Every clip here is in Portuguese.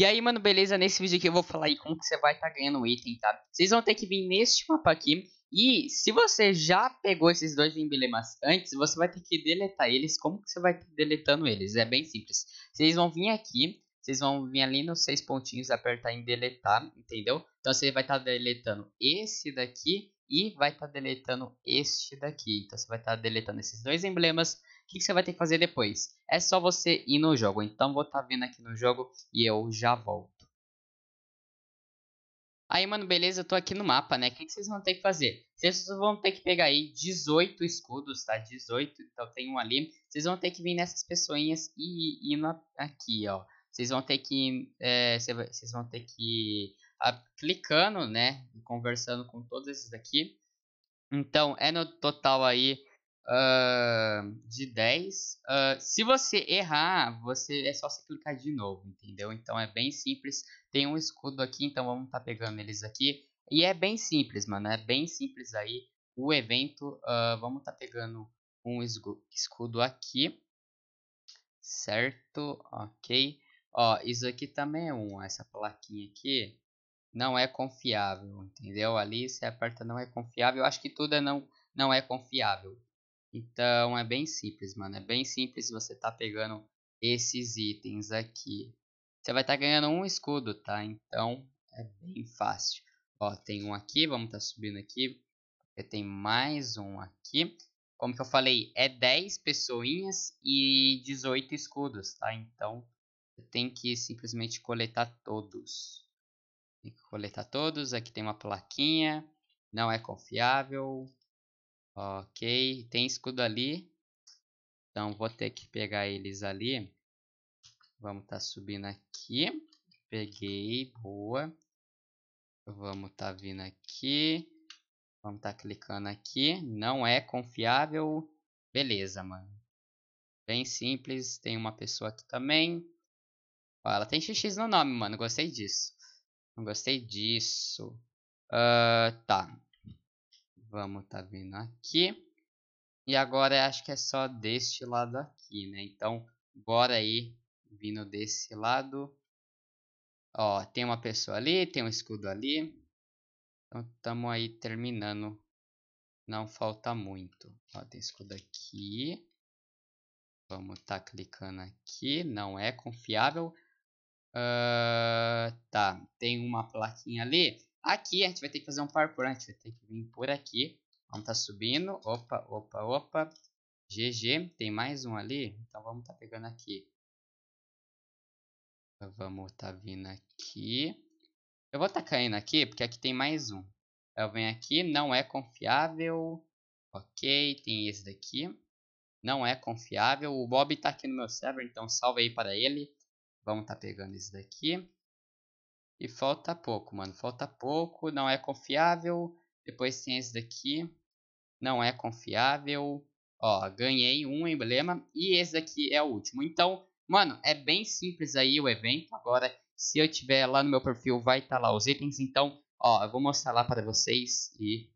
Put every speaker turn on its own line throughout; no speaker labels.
E aí, mano, beleza? Nesse vídeo aqui eu vou falar aí como que você vai estar tá ganhando item, tá? Vocês vão ter que vir neste mapa aqui. E se você já pegou esses dois emblemas antes, você vai ter que deletar eles. Como que você vai tá deletando eles? É bem simples. Vocês vão vir aqui, vocês vão vir ali nos seis pontinhos, apertar em deletar, entendeu? Então você vai estar tá deletando esse daqui e vai estar tá deletando este daqui. Então você vai estar tá deletando esses dois emblemas que você vai ter que fazer depois? É só você ir no jogo. Então vou estar tá vendo aqui no jogo e eu já volto. Aí, mano, beleza, eu tô aqui no mapa, né? O que, vocês vão ter que fazer? Vocês vão ter que pegar aí 18 escudos, tá? 18, então tem um ali. Vocês vão ter que vir nessas pessoinhas e ir aqui, ó. Vocês vão ter que... É, vocês vão ter que... A, clicando, né? Conversando com todos esses daqui. Então, é no total aí uh, de 10. Uh, se você errar, você é só você clicar de novo, entendeu? Então é bem simples. Tem um escudo aqui, então vamos estar tá pegando eles aqui. E é bem simples, mano. É bem simples aí o evento. Uh, vamos estar tá pegando um escudo aqui. Certo? Ok. Ó, isso aqui também é um. Essa plaquinha aqui não é confiável, entendeu? Ali você aperta não é confiável. Eu acho que tudo é não, não é confiável. Então é bem simples, mano. É bem simples você tá pegando esses itens aqui. Você vai estar tá ganhando um escudo, tá? Então é bem fácil. Ó, tem um aqui, vamos estar tá subindo aqui. Tem mais um aqui. Como que eu falei, é 10 pessoinhas e 18 escudos, tá? Então você tem que simplesmente coletar todos. Tem que coletar todos. Aqui tem uma plaquinha. Não é confiável. Ok, tem escudo ali. Então vou ter que pegar eles ali. Vamos tá subindo aqui. Peguei, boa. Vamos tá vindo aqui. Vamos tá clicando aqui. Não é confiável. Beleza, mano. Bem simples. Tem uma pessoa aqui também. Ó, ela tem XX no nome, mano. Gostei disso. gostei disso. Uh, tá. Vamos tá vindo aqui. E agora acho que é só deste lado aqui, né? Então, bora aí, vindo desse lado. Ó, tem uma pessoa ali, tem um escudo ali. Então, estamos aí terminando. Não falta muito. Ó, tem escudo aqui. Vamos tá clicando aqui. Não é confiável. Uh, tá, tem uma plaquinha ali. Aqui a gente vai ter que fazer um parkour, a gente vai ter que vir por aqui. Vamos tá subindo, opa, opa, opa. GG, tem mais um ali, então vamos tá pegando aqui. Vamos tá vindo aqui. Eu vou tá caindo aqui, porque aqui tem mais um. Eu venho aqui, não é confiável. Ok, tem esse daqui. Não é confiável. O Bob tá aqui no meu server, então salve aí para ele. Vamos tá pegando esse daqui. E falta pouco, mano. Falta pouco, não é confiável. Depois tem esse daqui. Não é confiável. Ó, ganhei um emblema. E esse daqui é o último. Então, mano, é bem simples aí o evento. Agora, se eu tiver lá no meu perfil, vai estar tá lá os itens. Então, ó, eu vou mostrar lá para vocês e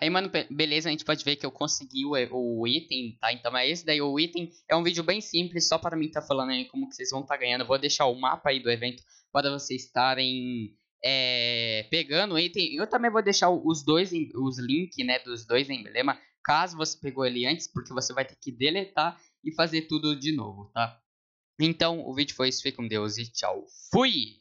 Aí, mano, beleza, a gente pode ver que eu consegui o, o item, tá? Então é esse daí, o item. É um vídeo bem simples, só para mim estar tá falando aí como que vocês vão estar tá ganhando. vou deixar o mapa aí do evento para vocês estarem é, pegando o item. Eu também vou deixar os dois, os links, né, dos dois emblemas, caso você pegou ele antes, porque você vai ter que deletar e fazer tudo de novo, tá? Então, o vídeo foi isso, fique com Deus e tchau. Fui!